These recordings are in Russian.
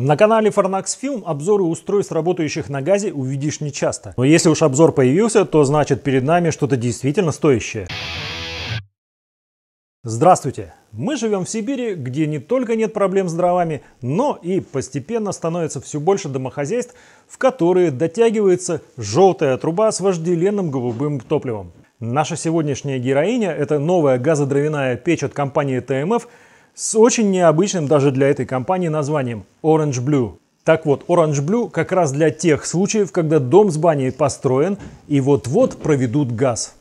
На канале Farnax Film обзоры устройств, работающих на газе, увидишь нечасто. Но если уж обзор появился, то значит перед нами что-то действительно стоящее. Здравствуйте! Мы живем в Сибири, где не только нет проблем с дровами, но и постепенно становится все больше домохозяйств, в которые дотягивается желтая труба с вожделенным голубым топливом. Наша сегодняшняя героиня – это новая газодровяная печь от компании ТМФ – с очень необычным даже для этой компании названием Orange Blue. Так вот, Orange Blue как раз для тех случаев, когда дом с баней построен и вот-вот проведут газ.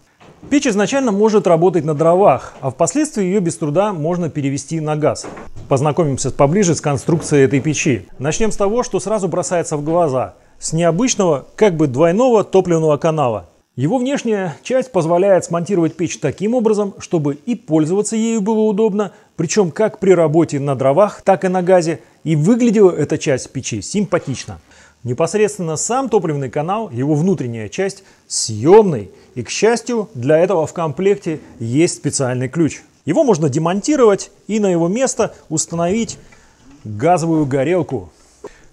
Печь изначально может работать на дровах, а впоследствии ее без труда можно перевести на газ. Познакомимся поближе с конструкцией этой печи. Начнем с того, что сразу бросается в глаза. С необычного, как бы двойного топливного канала – его внешняя часть позволяет смонтировать печь таким образом, чтобы и пользоваться ею было удобно, причем как при работе на дровах, так и на газе, и выглядела эта часть печи симпатично. Непосредственно сам топливный канал, его внутренняя часть, съемный, и, к счастью, для этого в комплекте есть специальный ключ. Его можно демонтировать и на его место установить газовую горелку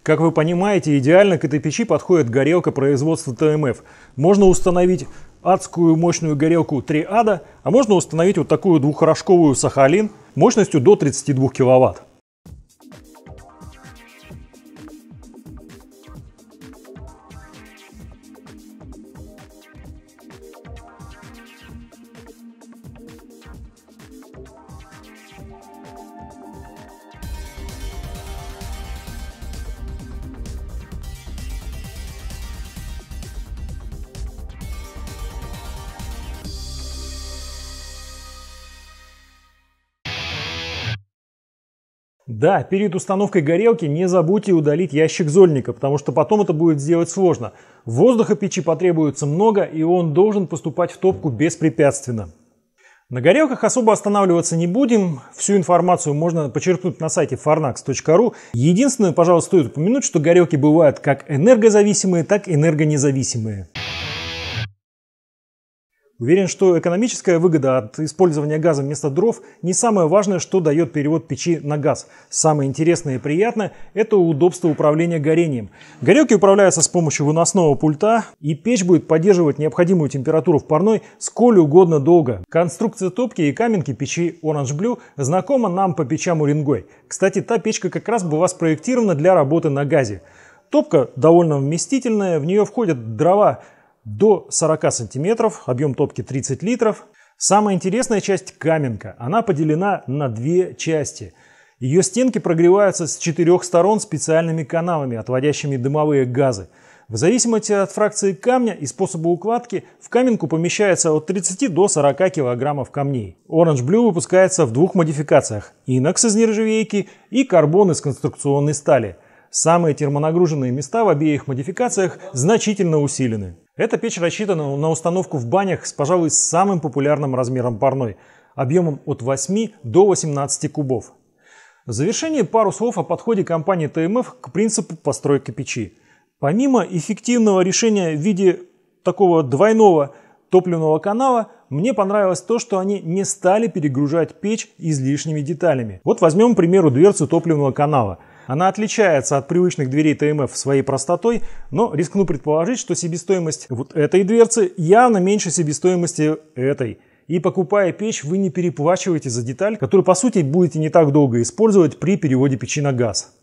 как вы понимаете, идеально к этой печи подходит горелка производства ТМФ. Можно установить адскую мощную горелку 3 ада, а можно установить вот такую двухрожковую Сахалин мощностью до 32 киловатт. Да, перед установкой горелки не забудьте удалить ящик зольника, потому что потом это будет сделать сложно. Воздуха печи потребуется много, и он должен поступать в топку беспрепятственно. На горелках особо останавливаться не будем. Всю информацию можно почерпнуть на сайте farnax.ru. Единственное, пожалуй, стоит упомянуть, что горелки бывают как энергозависимые, так и энергонезависимые. Уверен, что экономическая выгода от использования газа вместо дров не самое важное, что дает перевод печи на газ. Самое интересное и приятное – это удобство управления горением. Горелки управляются с помощью выносного пульта, и печь будет поддерживать необходимую температуру в парной сколь угодно долго. Конструкция топки и каменки печи Orange Blue знакома нам по печам Уренгой. Кстати, та печка как раз была спроектирована для работы на газе. Топка довольно вместительная, в нее входят дрова до 40 сантиметров, объем топки 30 литров. Самая интересная часть – каменка. Она поделена на две части. Ее стенки прогреваются с четырех сторон специальными каналами отводящими дымовые газы. В зависимости от фракции камня и способа укладки, в каменку помещается от 30 до 40 килограммов камней. Orange Blue выпускается в двух модификациях – инокс из нержавейки и карбон из конструкционной стали. Самые термонагруженные места в обеих модификациях значительно усилены. Эта печь рассчитана на установку в банях с, пожалуй, самым популярным размером парной, объемом от 8 до 18 кубов. В завершение пару слов о подходе компании ТМФ к принципу постройки печи. Помимо эффективного решения в виде такого двойного топливного канала, мне понравилось то, что они не стали перегружать печь излишними деталями. Вот возьмем, к примеру, дверцу топливного канала – она отличается от привычных дверей ТМФ своей простотой, но рискну предположить, что себестоимость вот этой дверцы явно меньше себестоимости этой. И покупая печь, вы не переплачиваете за деталь, которую по сути будете не так долго использовать при переводе печи на газ.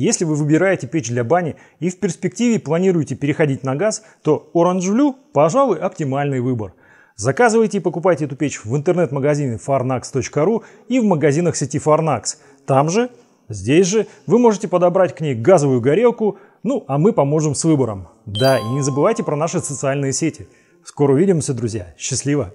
Если вы выбираете печь для бани и в перспективе планируете переходить на газ, то Orange Blue, пожалуй, оптимальный выбор. Заказывайте и покупайте эту печь в интернет-магазине farnax.ru и в магазинах сети Farnax. Там же, здесь же, вы можете подобрать к ней газовую горелку, ну, а мы поможем с выбором. Да, и не забывайте про наши социальные сети. Скоро увидимся, друзья. Счастливо!